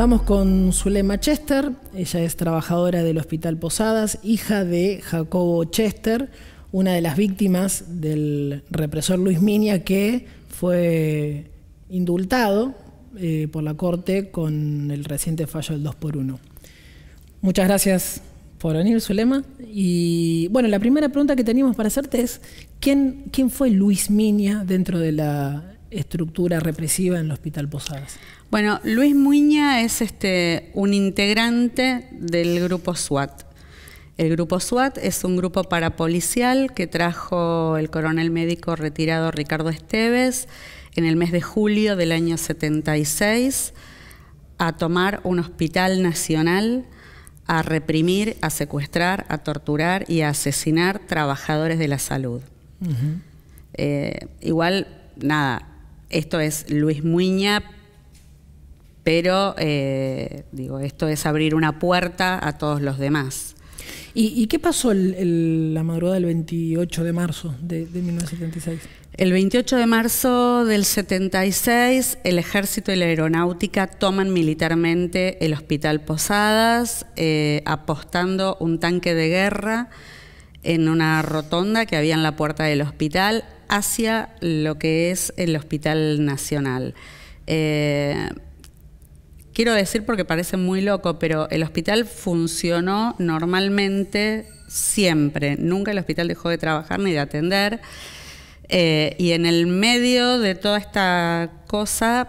Estamos con Zulema Chester, ella es trabajadora del Hospital Posadas, hija de Jacobo Chester, una de las víctimas del represor Luis Minia que fue indultado eh, por la Corte con el reciente fallo del 2 por 1 Muchas gracias por venir, Zulema. Y bueno, la primera pregunta que teníamos para hacerte es, ¿quién, quién fue Luis Minia dentro de la estructura represiva en el Hospital Posadas. Bueno, Luis Muña es este, un integrante del grupo SWAT. El grupo SWAT es un grupo parapolicial que trajo el coronel médico retirado Ricardo Esteves en el mes de julio del año 76 a tomar un hospital nacional, a reprimir, a secuestrar, a torturar y a asesinar trabajadores de la salud. Eh, igual, nada, esto es Luis Muña, pero eh, digo, esto es abrir una puerta a todos los demás. ¿Y, qué pasó la madrugada del 28 de marzo de, 1976? El 28 de marzo del 76, el ejército y la aeronáutica toman militarmente el hospital Posadas, eh, apostando un tanque de guerra en una rotonda que había en la puerta del hospital hacia lo que es el Hospital Nacional. Eh, quiero decir porque parece muy loco, pero el hospital funcionó normalmente siempre. Nunca el hospital dejó de trabajar ni de atender. Eh, y en el medio de toda esta cosa,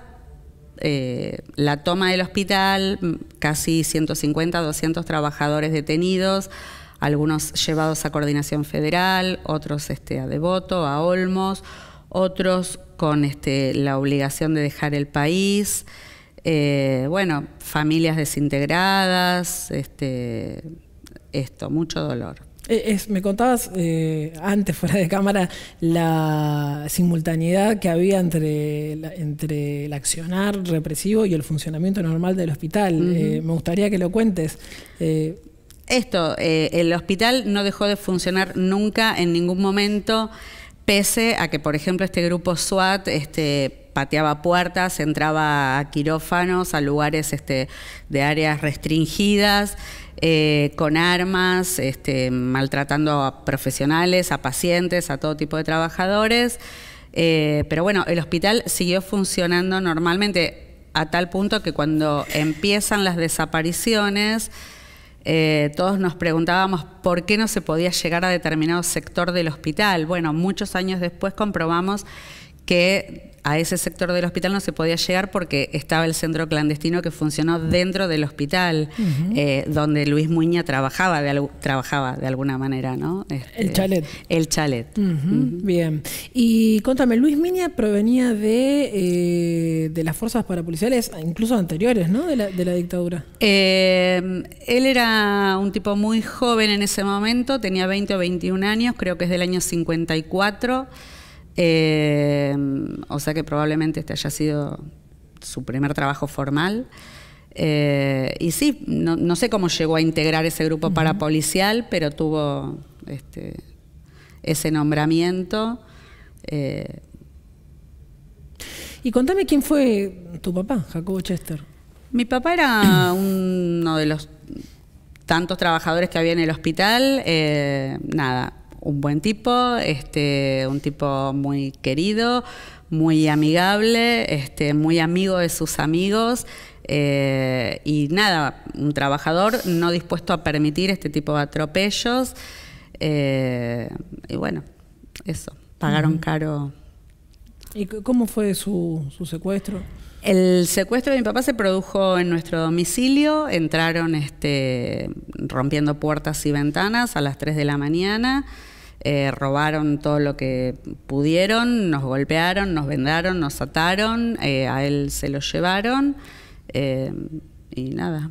eh, la toma del hospital, casi 150, 200 trabajadores detenidos, algunos llevados a coordinación federal, otros este, a Devoto, a Olmos, otros con este, la obligación de dejar el país, eh, bueno, familias desintegradas, este, esto, mucho dolor. Eh, me contabas eh, antes, fuera de cámara, la simultaneidad que había entre, entre el accionar represivo y el funcionamiento normal del hospital. me gustaría que lo cuentes esto, eh, el hospital no dejó de funcionar nunca, en ningún momento, pese a que, por ejemplo, este grupo SWAT este, pateaba puertas, entraba a quirófanos, a lugares este, de áreas restringidas, eh, con armas, este, maltratando a profesionales, a pacientes, a todo tipo de trabajadores. Eh, pero bueno, el hospital siguió funcionando normalmente a tal punto que cuando empiezan las desapariciones, eh, todos nos preguntábamos por qué no se podía llegar a determinado sector del hospital. Bueno, muchos años después comprobamos que a ese sector del hospital no se podía llegar porque estaba el centro clandestino que funcionó dentro del hospital, eh, donde Luis Muña trabajaba de, trabajaba de alguna manera, ¿no? Este, el chalet. El chalet. Bien. Y contame, Luis Muña provenía de, eh, de las fuerzas parapoliciales, incluso anteriores, ¿no? De la, dictadura. Em, él era un tipo muy joven en ese momento, tenía 20 o 21 años, creo que es del año 54. Eh, o sea que probablemente este haya sido su primer trabajo formal. Eh, y sí, no, sé cómo llegó a integrar ese grupo parapolicial, pero tuvo este, ese nombramiento. Eh, y contame quién fue tu papá, Jacobo Chester. Mi papá era uno de los tantos trabajadores que había en el hospital. nada, un buen tipo, este, un tipo muy querido, muy amigable, este, muy amigo de sus amigos. Eh, y nada, un trabajador no dispuesto a permitir este tipo de atropellos. Eh, y bueno, eso, pagaron caro. ¿Y cómo fue su, secuestro? El secuestro de mi papá se produjo en nuestro domicilio. Entraron este, rompiendo puertas y ventanas a las 3 de la mañana. Eh, robaron todo lo que pudieron, nos golpearon, nos vendaron, nos ataron, eh, a él se lo llevaron eh, y nada.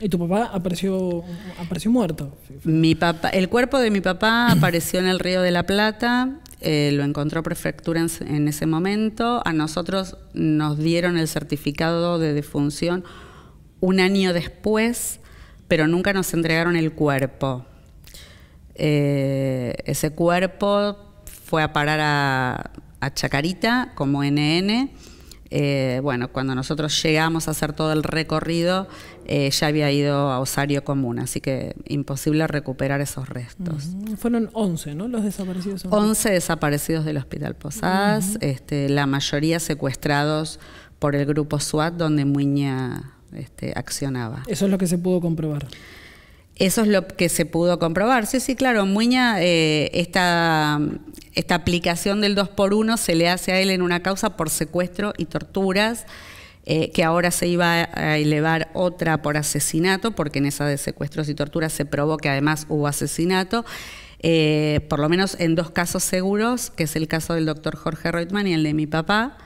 ¿Y tu papá apareció, apareció muerto? Mi papá, el cuerpo de mi papá apareció en el río de la Plata, lo encontró prefectura en, en ese momento, a nosotros nos dieron el certificado de defunción un año después, pero nunca nos entregaron el cuerpo. Eh, ese cuerpo fue a parar a, Chacarita como NN. Eh, bueno, cuando nosotros llegamos a hacer todo el recorrido, eh, ya había ido a Osario Común, así que imposible recuperar esos restos. Fueron 11, ¿no? Los desaparecidos. 11 desaparecidos del Hospital Posadas, este, la mayoría secuestrados por el grupo SWAT donde Muña este, accionaba. Eso es lo que se pudo comprobar. Eso es lo que se pudo comprobar. Sí, sí, claro, Muña, eh, esta, esta aplicación del 2 por 1 se le hace a él en una causa por secuestro y torturas. Eh, que ahora se iba a elevar otra por asesinato, porque en esa de secuestros y torturas se probó que además hubo asesinato, eh, por lo menos en dos casos seguros, que es el caso del doctor Jorge Reutemann y el de mi papá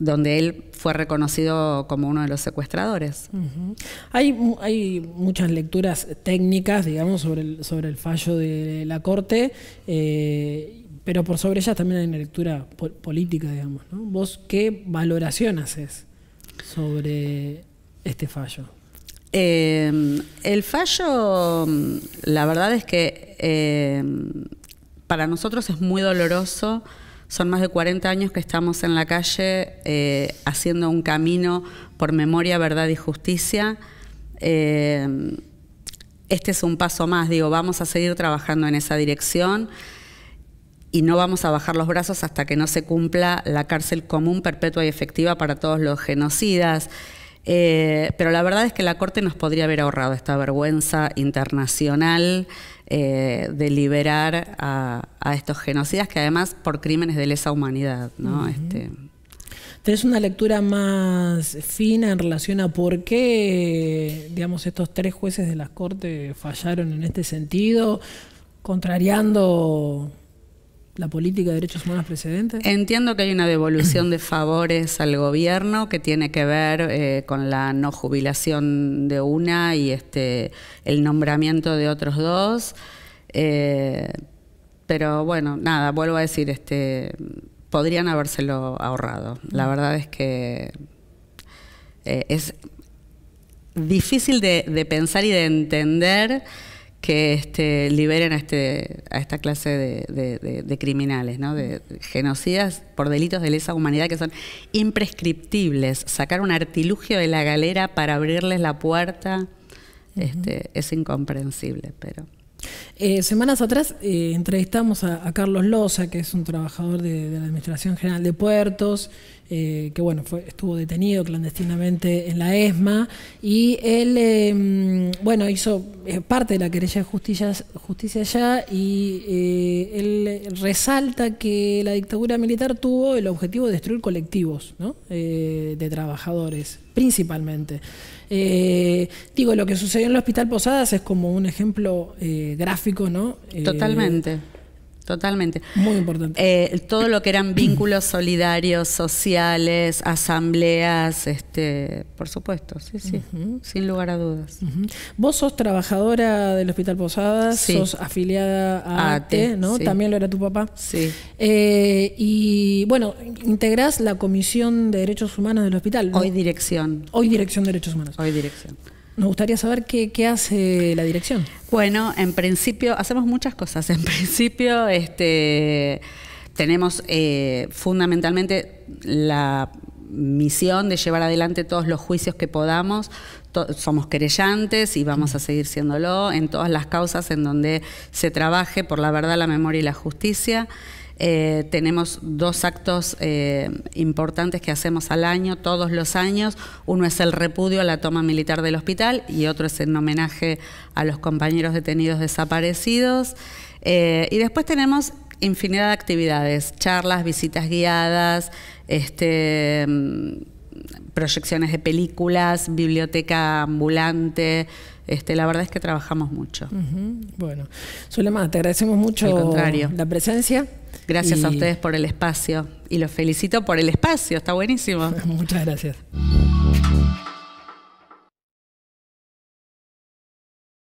donde él fue reconocido como uno de los secuestradores. hay, muchas lecturas técnicas, digamos, sobre el, sobre el fallo de la Corte, eh, pero por sobre ellas también hay una lectura política, digamos. ¿Vos qué valoración haces sobre este fallo? Eh, el fallo, mm, la verdad es que eh, para nosotros es muy doloroso son más de 40 años que estamos en la calle eh, haciendo un camino por memoria, verdad y justicia. Eh, este es un paso más, digo, vamos a seguir trabajando en esa dirección y no vamos a bajar los brazos hasta que no se cumpla la cárcel común, perpetua y efectiva para todos los genocidas. Eh, pero la verdad es que la Corte nos podría haber ahorrado esta vergüenza internacional eh, de liberar a, estos genocidas, que además por crímenes de lesa humanidad, ¿no? Este, ¿Tenés una lectura más fina en relación a por qué, digamos, estos tres jueces de la Corte fallaron en este sentido, contrariando la política de derechos humanos precedentes? Entiendo que hay una devolución de favores al gobierno que tiene que ver eh, con la no jubilación de una y este, el nombramiento de otros dos. Eh, pero bueno, nada, vuelvo a decir, este podrían habérselo ahorrado. La verdad es que eh, es difícil de pensar y de entender que este, liberen a, este, esta clase de, criminales, ¿no? de genocidas por delitos de lesa humanidad que son imprescriptibles. Sacar un artilugio de la galera para abrirles la puerta este, es incomprensible, pero... Eh, semanas atrás eh, entrevistamos a, Carlos Loza, que es un trabajador de, la Administración General de Puertos, eh, que bueno, fue, estuvo detenido clandestinamente en la ESMA, y él, em, bueno, hizo parte de la querella de justicia, justicia allá, y él resalta que la dictadura militar tuvo el objetivo de destruir colectivos de trabajadores, principalmente. Eh, digo, lo que sucedió en el Hospital Posadas es como un ejemplo eh, gráfico, ¿no? Eh, Totalmente. Totalmente. Muy importante. Eh, todo lo que eran vínculos solidarios, sociales, asambleas, este, por supuesto, sí, sí, sin lugar a dudas. Vos sos trabajadora del Hospital Posadas, sos afiliada a, AT, ¿no? También lo era tu papá. Sí. Eh, y bueno, integrás la Comisión de Derechos Humanos del Hospital. Hoy dirección. Hoy dirección de Derechos Humanos. Hoy dirección. Me gustaría saber qué, hace la dirección. Bueno, en principio, hacemos muchas cosas. En principio, este, tenemos eh, fundamentalmente la misión de llevar adelante todos los juicios que podamos. somos querellantes y vamos a seguir siéndolo en todas las causas en donde se trabaje por la verdad, la memoria y la justicia. Eh, tenemos dos actos eh, importantes que hacemos al año, todos los años. Uno es el repudio a la toma militar del hospital y otro es en homenaje a los compañeros detenidos desaparecidos. Eh, y después tenemos infinidad de actividades, charlas, visitas guiadas, este, mm, proyecciones de películas, biblioteca ambulante. Este, la verdad es que trabajamos mucho. Bueno, Zulema, te agradecemos mucho la presencia. Gracias a ustedes por el espacio y los felicito por el espacio, está buenísimo. Muchas gracias.